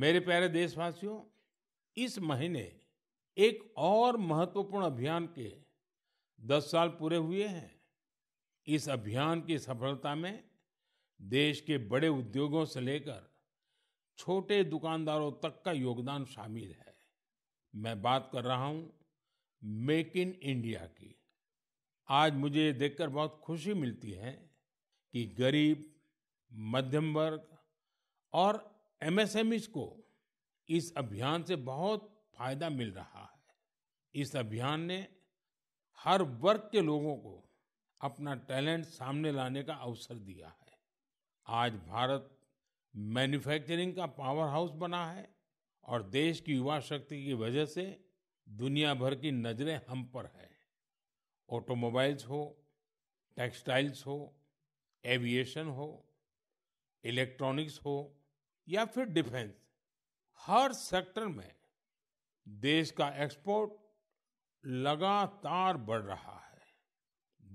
मेरे प्यारे देशवासियों इस महीने एक और महत्वपूर्ण अभियान के दस साल पूरे हुए हैं इस अभियान की सफलता में देश के बड़े उद्योगों से लेकर छोटे दुकानदारों तक का योगदान शामिल है मैं बात कर रहा हूं मेक इन इंडिया की आज मुझे ये देखकर बहुत खुशी मिलती है कि गरीब मध्यम वर्ग और एमएसएमईज e को इस अभियान से बहुत फायदा मिल रहा है इस अभियान ने हर वर्ग के लोगों को अपना टैलेंट सामने लाने का अवसर दिया है आज भारत मैन्युफैक्चरिंग का पावर हाउस बना है और देश की युवा शक्ति की वजह से दुनिया भर की नजरें हम पर है ऑटोमोबाइल्स हो टेक्सटाइल्स हो एविएशन हो इलेक्ट्रॉनिक्स हो या फिर डिफेंस हर सेक्टर में देश का एक्सपोर्ट लगातार बढ़ रहा है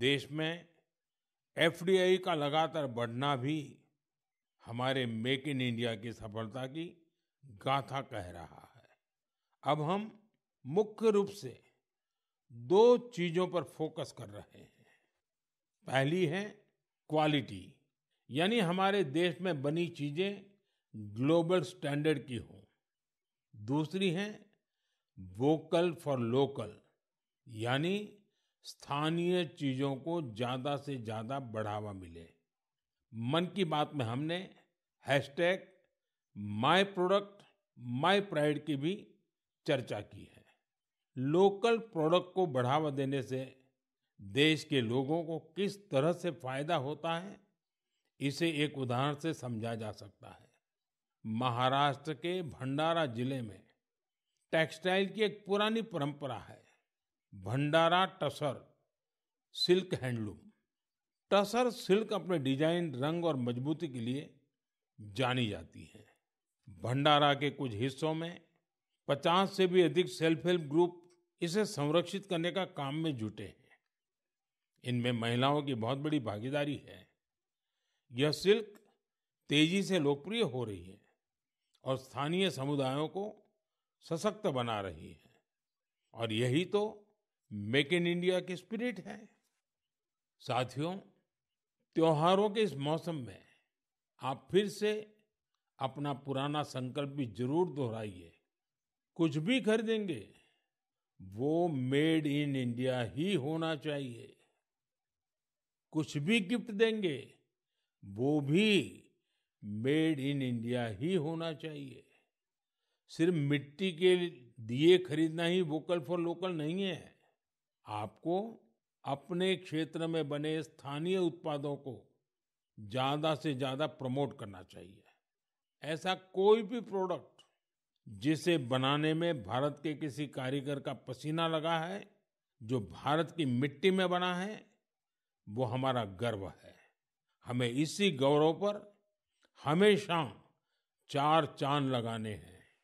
देश में एफडीआई का लगातार बढ़ना भी हमारे मेक इन इंडिया की सफलता की गाथा कह रहा है अब हम मुख्य रूप से दो चीजों पर फोकस कर रहे हैं पहली है क्वालिटी यानी हमारे देश में बनी चीजें ग्लोबल स्टैंडर्ड की हो दूसरी है वोकल फॉर लोकल यानी स्थानीय चीजों को ज्यादा से ज्यादा बढ़ावा मिले मन की बात में हमने hashtag my product my pride की भी चर्चा की है लोकल प्रोडक्ट को बढ़ावा देने से देश के लोगों को किस तरह से फायदा होता है इसे एक उदाहरण से समझा जा सकता है महाराष्ट्र के भंडारा जिले में टेक्सटाइल की एक पुरानी परंपरा है Bhandara tussar silk handloom tussar silk अपने डिजाइन रंग और मजबूती के लिए जानी जाती है भंडारा के कुछ हिस्सों में 50 से भी अधिक सेल्फ हेल्प ग्रुप इसे संरक्षित करने का काम में जुटे हैं इनमें महिलाओं की बहुत बड़ी भागीदारी है यह सिल्क तेजी से लोकप्रिय हो रही है और स्थानीय समुदायों को सशक्त बना रही है और यही तो मेक इन इंडिया की स्पिरिट है साथियों त्योहारों के इस मौसम में आप फिर से अपना पुराना संकल्प भी जरूर दोहराइए कुछ भी खरीदेंगे वो मेड इन इंडिया ही होना चाहिए कुछ भी गिफ्ट देंगे वो भी मेड इन इंडिया ही होना चाहिए सिर्फ मिट्टी के दिए खरीदना ही वोकल फॉर लोकल नहीं है आपको अपने क्षेत्र में बने स्थानीय उत्पादों को ज्यादा से ज्यादा प्रमोट करना चाहिए ऐसा कोई भी प्रोडक्ट जिसे बनाने में भारत के किसी कारीगर का पसीना लगा है जो भारत की मिट्टी में बना है वो हमारा गर्व है हमें इसी गौरव पर हमेशा चार चांद लगाने हैं